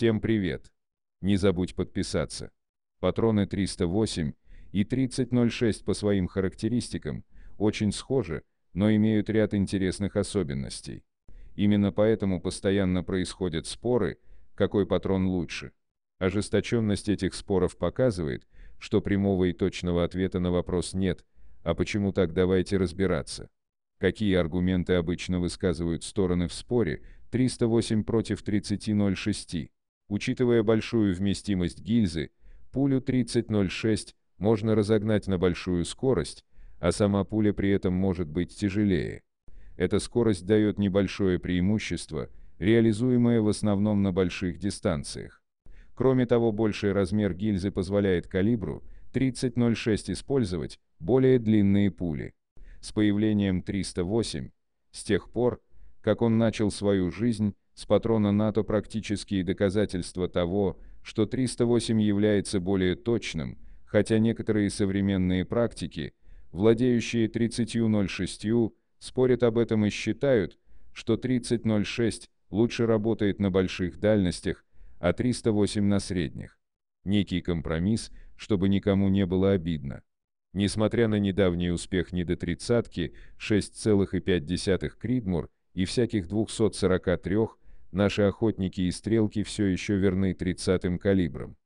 Всем привет! Не забудь подписаться. Патроны 308 и 3006 по своим характеристикам очень схожи, но имеют ряд интересных особенностей. Именно поэтому постоянно происходят споры, какой патрон лучше. Ожесточенность этих споров показывает, что прямого и точного ответа на вопрос нет, а почему так давайте разбираться. Какие аргументы обычно высказывают стороны в споре 308 против 3006? Учитывая большую вместимость гильзы, пулю 3006 можно разогнать на большую скорость, а сама пуля при этом может быть тяжелее. Эта скорость дает небольшое преимущество, реализуемое в основном на больших дистанциях. Кроме того, больший размер гильзы позволяет калибру 3006 использовать более длинные пули. С появлением 308, с тех пор, как он начал свою жизнь, с патрона НАТО практические доказательства того, что 308 является более точным, хотя некоторые современные практики, владеющие 30.06, спорят об этом и считают, что 30.06 лучше работает на больших дальностях, а 308 на средних. Некий компромисс, чтобы никому не было обидно. Несмотря на недавний успех тридцатки 6,5 Кридмур и всяких 243, Наши охотники и стрелки все еще верны 30-м калибрам.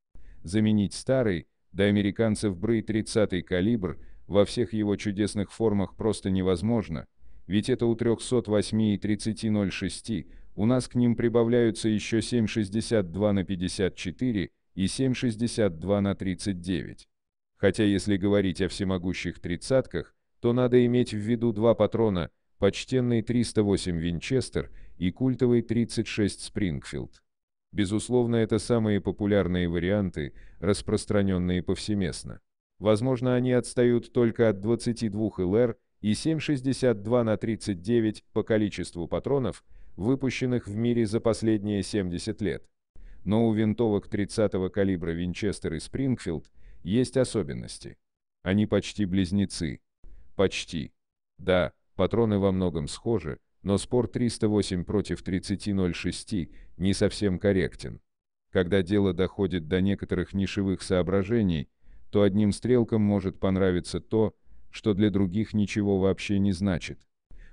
Заменить старый, до американцев Бры 30-й калибр, во всех его чудесных формах просто невозможно, ведь это у 308 и 30.06, у нас к ним прибавляются еще 7.62 на 54 и 7.62 на 39. Хотя если говорить о всемогущих тридцатках, то надо иметь в виду два патрона, почтенный 308 Винчестер – и культовый 36 Springfield. Безусловно, это самые популярные варианты, распространенные повсеместно. Возможно, они отстают только от 22 LR и 7,62 на 39 по количеству патронов, выпущенных в мире за последние 70 лет. Но у винтовок 30-го калибра Винчестер и Спрингфилд есть особенности. Они почти близнецы. Почти. Да, патроны во многом схожи, но спор 308 против 3006 не совсем корректен. Когда дело доходит до некоторых нишевых соображений, то одним стрелкам может понравиться то, что для других ничего вообще не значит.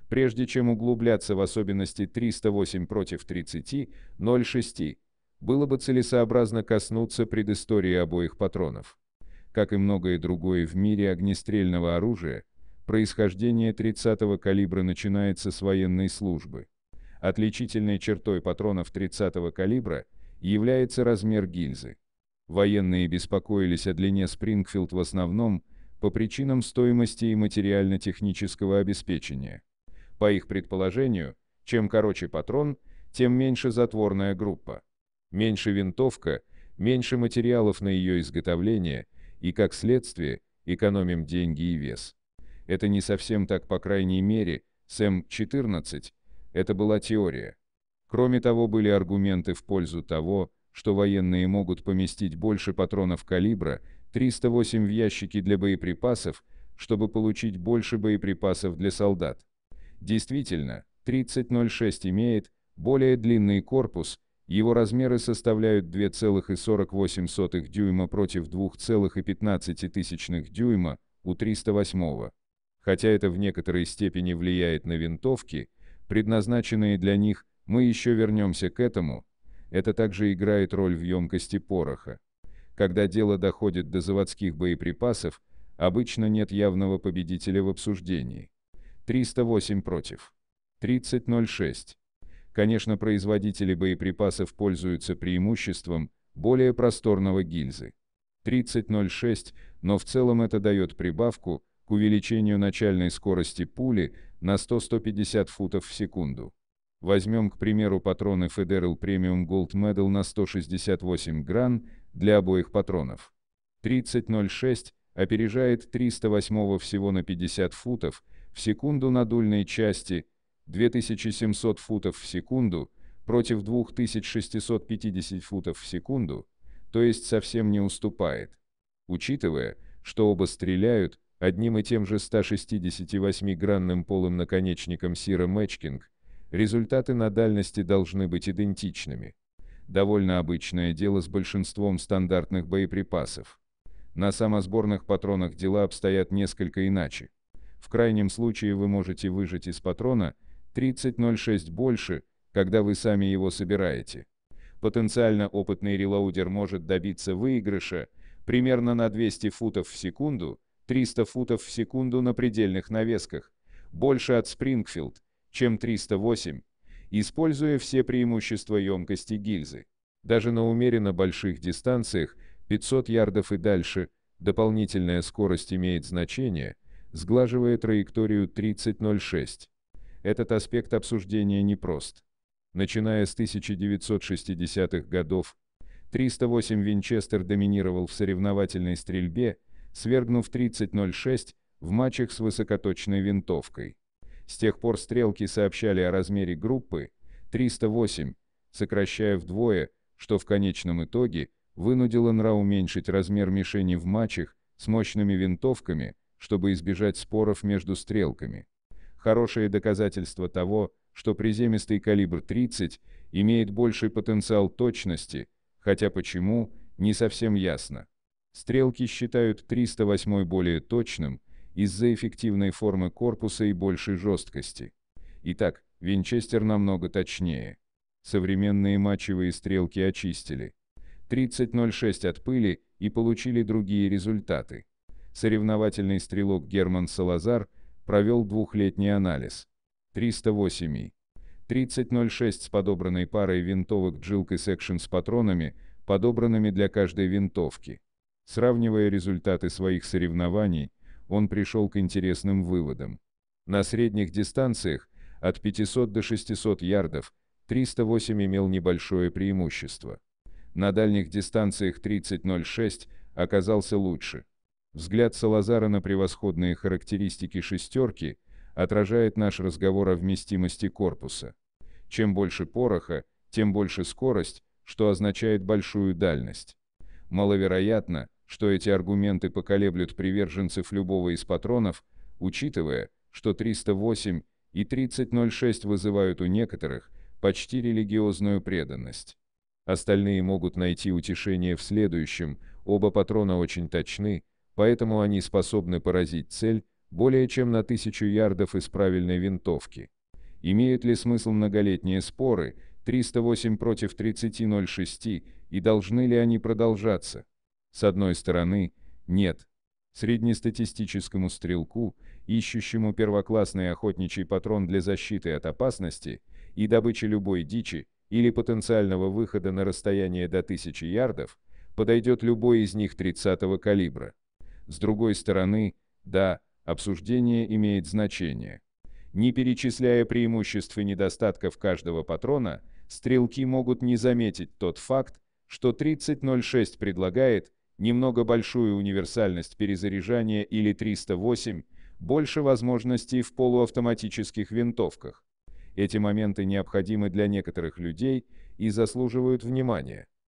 Прежде чем углубляться в особенности 308 против 30.06, было бы целесообразно коснуться предыстории обоих патронов. Как и многое другое в мире огнестрельного оружия, Происхождение 30-го калибра начинается с военной службы. Отличительной чертой патронов 30-го калибра является размер гильзы. Военные беспокоились о длине Спрингфилд в основном по причинам стоимости и материально-технического обеспечения. По их предположению, чем короче патрон, тем меньше затворная группа. Меньше винтовка, меньше материалов на ее изготовление и, как следствие, экономим деньги и вес. Это не совсем так, по крайней мере, с 14 Это была теория. Кроме того, были аргументы в пользу того, что военные могут поместить больше патронов калибра 308 в ящики для боеприпасов, чтобы получить больше боеприпасов для солдат. Действительно, 3006 имеет более длинный корпус, его размеры составляют 2,48 дюйма против 2,15 дюйма у 308. Хотя это в некоторой степени влияет на винтовки, предназначенные для них, мы еще вернемся к этому, это также играет роль в емкости пороха. Когда дело доходит до заводских боеприпасов, обычно нет явного победителя в обсуждении. 308 против. 3006. Конечно, производители боеприпасов пользуются преимуществом более просторного гильзы. 3006, но в целом это дает прибавку, увеличению начальной скорости пули на 100-150 футов в секунду. Возьмем, к примеру, патроны Federal Premium Gold Medal на 168 гран для обоих патронов. 30.06 опережает 308 всего на 50 футов в секунду на дульной части, 2700 футов в секунду против 2650 футов в секунду, то есть совсем не уступает. Учитывая, что оба стреляют, одним и тем же 168-гранным полым наконечником Сира Мэтчкинг, результаты на дальности должны быть идентичными. Довольно обычное дело с большинством стандартных боеприпасов. На самосборных патронах дела обстоят несколько иначе. В крайнем случае вы можете выжать из патрона 30.06 больше, когда вы сами его собираете. Потенциально опытный релаудер может добиться выигрыша примерно на 200 футов в секунду, 300 футов в секунду на предельных навесках, больше от Springfield, чем 308, используя все преимущества емкости гильзы. Даже на умеренно больших дистанциях, 500 ярдов и дальше, дополнительная скорость имеет значение, сглаживая траекторию 30.06. Этот аспект обсуждения непрост. Начиная с 1960-х годов, 308 Винчестер доминировал в соревновательной стрельбе, свергнув 30.06 в матчах с высокоточной винтовкой. С тех пор стрелки сообщали о размере группы 308, сокращая вдвое, что в конечном итоге вынудило НРА уменьшить размер мишени в матчах с мощными винтовками, чтобы избежать споров между стрелками. Хорошее доказательство того, что приземистый калибр 30 имеет больший потенциал точности, хотя почему, не совсем ясно. Стрелки считают 308 более точным из-за эффективной формы корпуса и большей жесткости. Итак, винчестер намного точнее. Современные мачевые стрелки очистили. 30.06 от пыли и получили другие результаты. Соревновательный стрелок Герман Салазар провел двухлетний анализ. 308 30.06 с подобранной парой винтовок Джилк и Секшн с патронами, подобранными для каждой винтовки. Сравнивая результаты своих соревнований, он пришел к интересным выводам. На средних дистанциях, от 500 до 600 ярдов, 308 имел небольшое преимущество. На дальних дистанциях 30.06 оказался лучше. Взгляд Салазара на превосходные характеристики «шестерки» отражает наш разговор о вместимости корпуса. Чем больше пороха, тем больше скорость, что означает большую дальность маловероятно, что эти аргументы поколеблют приверженцев любого из патронов, учитывая, что 308 и 3006 вызывают у некоторых почти религиозную преданность. Остальные могут найти утешение в следующем, оба патрона очень точны, поэтому они способны поразить цель более чем на тысячу ярдов из правильной винтовки. Имеют ли смысл многолетние споры – 308 против 30.06, и должны ли они продолжаться? С одной стороны, нет. Среднестатистическому стрелку, ищущему первоклассный охотничий патрон для защиты от опасности и добычи любой дичи или потенциального выхода на расстояние до 1000 ярдов, подойдет любой из них 30 калибра. С другой стороны, да, обсуждение имеет значение. Не перечисляя преимуществ и недостатков каждого патрона, стрелки могут не заметить тот факт, что 3006 предлагает немного большую универсальность перезаряжания или 308, больше возможностей в полуавтоматических винтовках. Эти моменты необходимы для некоторых людей и заслуживают внимания.